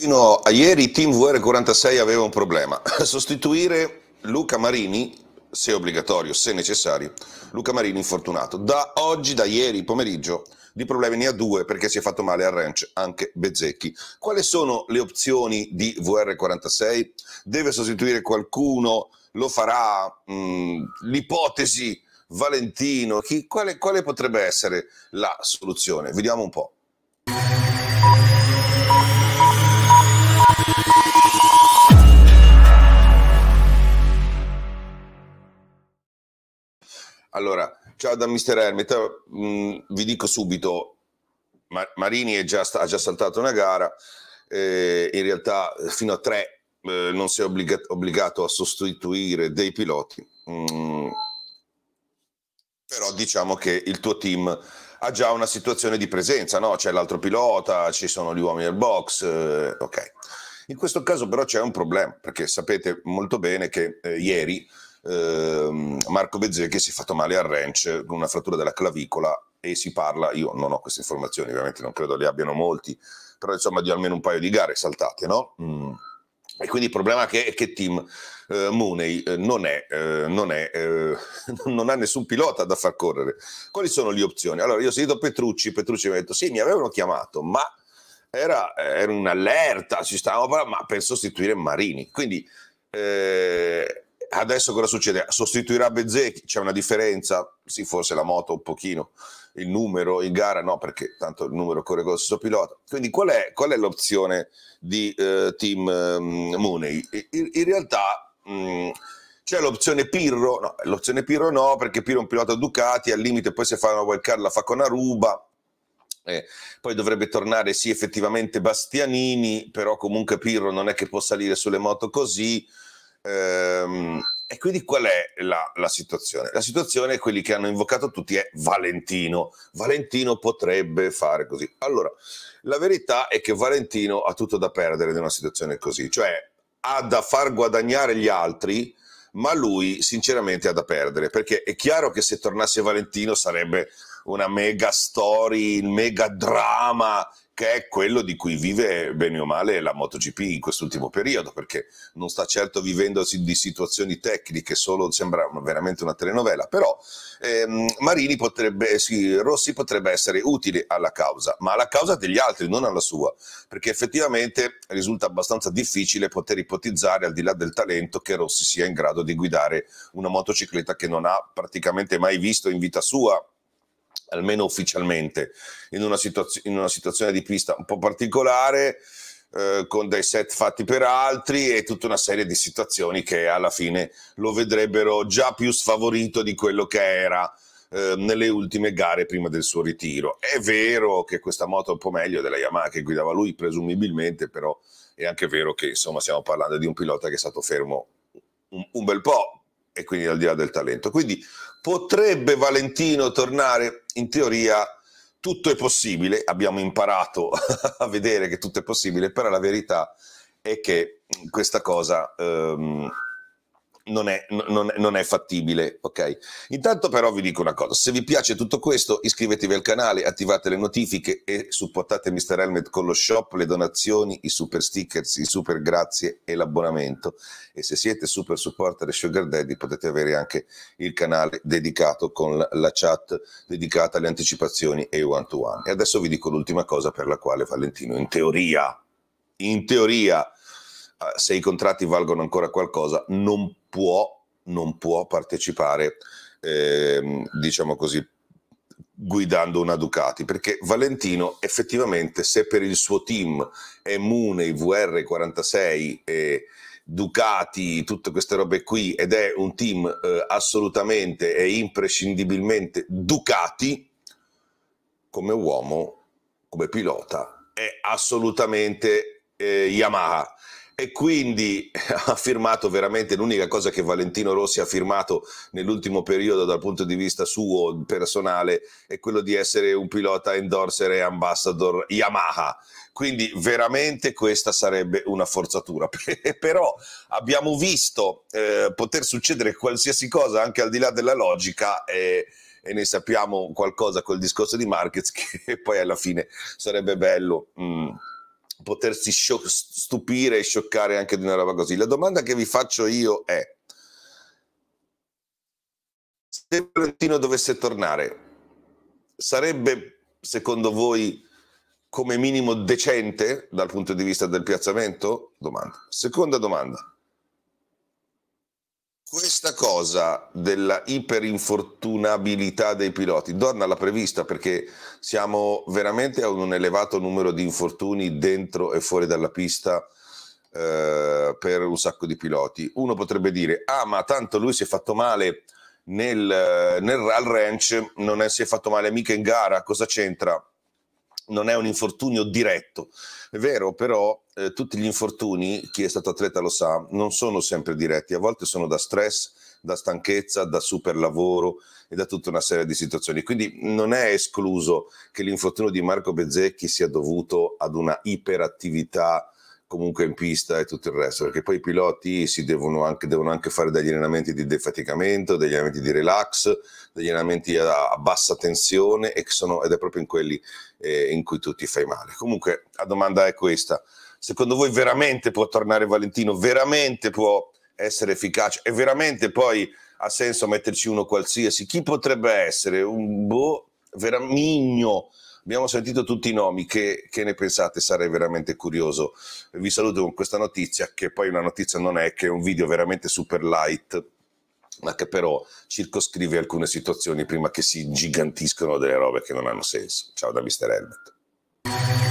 Fino a ieri Team VR46 aveva un problema. Sostituire Luca Marini, se obbligatorio, se necessario, Luca Marini infortunato. Da oggi, da ieri pomeriggio, di problemi ne ha due perché si è fatto male al ranch anche Bezzecchi. Quali sono le opzioni di VR46? Deve sostituire qualcuno? Lo farà? Mh, mm, l'ipotesi Valentino? Chi, quale, quale potrebbe essere la soluzione? Vediamo un po'. Allora, ciao da Mister Hermit, mm, vi dico subito, Marini già, ha già saltato una gara, eh, in realtà eh, fino a tre eh, non si è obbligato, obbligato, a sostituire dei piloti, mm. però diciamo che il tuo team ha già una situazione di presenza, no? c'è l'altro pilota, ci sono gli uomini del box, eh, ok. In questo caso però c'è un problema, perché sapete molto bene che eh, ieri ehm, Marco Bezzè che si è fatto male al ranch con una frattura della clavicola e si parla, io non ho queste informazioni, ovviamente non credo le abbiano molti, però insomma di almeno un paio di gare saltate, no? Mm. E quindi il problema è che che Team eh, Mooney eh, non, è, eh, non, è eh, non, ha nessun pilota da far correre. Quali sono le opzioni? Allora, io ho sentito Petrucci, Petrucci mi ha detto sì, mi avevano chiamato, ma era, era un'allerta, ci stavamo parlando, ma per sostituire Marini. Quindi eh, adesso cosa succede? Sostituirà Bezzecchi, c'è una differenza? Sì, forse la moto un pochino, il numero in gara no, perché tanto il numero corre con lo stesso pilota. Quindi qual è, qual è l'opzione di eh, Team um, Mooney? In, in realtà... Mh, mm, c'è l'opzione Pirro, no, l'opzione Pirro no, perché Pirro è un pilota Ducati, al limite poi se fa una wildcard la fa con Aruba, eh, poi dovrebbe tornare sì effettivamente Bastianini, però comunque Pirro non è che può salire sulle moto così, Ehm, e quindi qual è la, la, situazione? La situazione è quelli che hanno invocato tutti è Valentino. Valentino potrebbe fare così. Allora, la verità è che Valentino ha tutto da perdere in una situazione così, cioè ha da far guadagnare gli altri, ma lui sinceramente ha da perdere, perché è chiaro che se tornasse Valentino sarebbe una mega story, il mega drama, che è quello di cui vive bene o male la MotoGP in quest'ultimo periodo, perché non sta certo vivendo di situazioni tecniche, solo sembra veramente una telenovela, però ehm, Marini potrebbe, eh, sì, Rossi potrebbe essere utile alla causa, ma alla causa degli altri, non alla sua, perché effettivamente risulta abbastanza difficile poter ipotizzare, al di là del talento, che Rossi sia in grado di guidare una motocicletta che non ha praticamente mai visto in vita sua almeno ufficialmente, in una, situazio- in una situazione di pista un po' particolare, eh, con dei set fatti per altri e tutta una serie di situazioni che alla fine lo vedrebbero già più sfavorito di quello che era ehm, nelle ultime gare prima del suo ritiro. È vero che questa moto è un po' meglio della Yamaha che guidava lui presumibilmente, però è anche vero che insomma stiamo parlando di un pilota che è stato fermo un, un bel po' e quindi al di là del talento. Quindi potrebbe Valentino tornare in teoria tutto è possibile, abbiamo imparato a vedere che tutto è possibile, però la verità è che questa cosa... Ehm, non è, non, non è, fattibile, ok? Intanto però vi dico una cosa, se vi piace tutto questo iscrivetevi al canale, attivate le notifiche e supportate Mr. Helmet con lo shop, le donazioni, i super stickers, i super grazie e l'abbonamento. E se siete super supporter e Sugar Daddy potete avere anche il canale dedicato con la chat dedicata alle anticipazioni e one to one. E adesso vi dico l'ultima cosa per la quale Valentino, in teoria, in teoria, ah, se i contratti valgono ancora qualcosa, non può, non può partecipare, eh, diciamo così, guidando una Ducati, perché Valentino effettivamente se per il suo team è Mune, VR46 eh, Ducati, tutte queste robe qui ed è un team eh, assolutamente e imprescindibilmente Ducati, come uomo, come pilota, è assolutamente eh, Yamaha e quindi ha firmato veramente l'unica cosa che Valentino Rossi ha firmato nell'ultimo periodo dal punto di vista suo personale è quello di essere un pilota endorser e ambassador Yamaha. Quindi veramente questa sarebbe una forzatura. Però abbiamo visto eh, poter succedere qualsiasi cosa anche al di là della logica. Eh, e ne sappiamo qualcosa col discorso di Marquez che poi alla fine sarebbe bello. Mm potersi scioc- stupire e scioccare anche di una roba così. La domanda che vi faccio io è, se Florentino dovesse tornare, sarebbe secondo voi come minimo decente dal punto di vista del piazzamento? Domanda. Seconda domanda. Questa cosa della iperinfortunabilità dei piloti donna l'ha prevista perché siamo veramente a un elevato numero di infortuni dentro e fuori dalla pista eh, per un sacco di piloti. Uno potrebbe dire, ah ma tanto lui si è fatto male nel, nel al ranch, non è, si è fatto male mica in gara, cosa c'entra? Non è un infortunio diretto. È vero però eh, tutti gli infortuni, chi è stato atleta lo sa, non sono sempre diretti, a volte sono da stress, da stanchezza, da super lavoro e da tutta una serie di situazioni. Quindi non è escluso che l'infortunio di Marco Bezzecchi sia dovuto ad una iperattività comunque in pista e tutto il resto, perché poi i piloti si devono anche, devono anche fare degli allenamenti di defaticamento, degli allenamenti di relax, degli allenamenti a, a bassa tensione sono, ed è proprio in quelli eh, in cui tu ti fai male. Comunque la domanda è questa, secondo voi veramente può tornare Valentino? Veramente può essere efficace? E veramente poi ha senso metterci uno qualsiasi? Chi potrebbe essere? Un boh, veramigno. Abbiamo sentito tutti i nomi, che, che, ne pensate? Sarei veramente curioso. Vi saluto con questa notizia, che poi una notizia non è, che è un video veramente super light, ma che però circoscrive alcune situazioni prima che si gigantiscono delle robe che non hanno senso. Ciao da Mr. Helmet.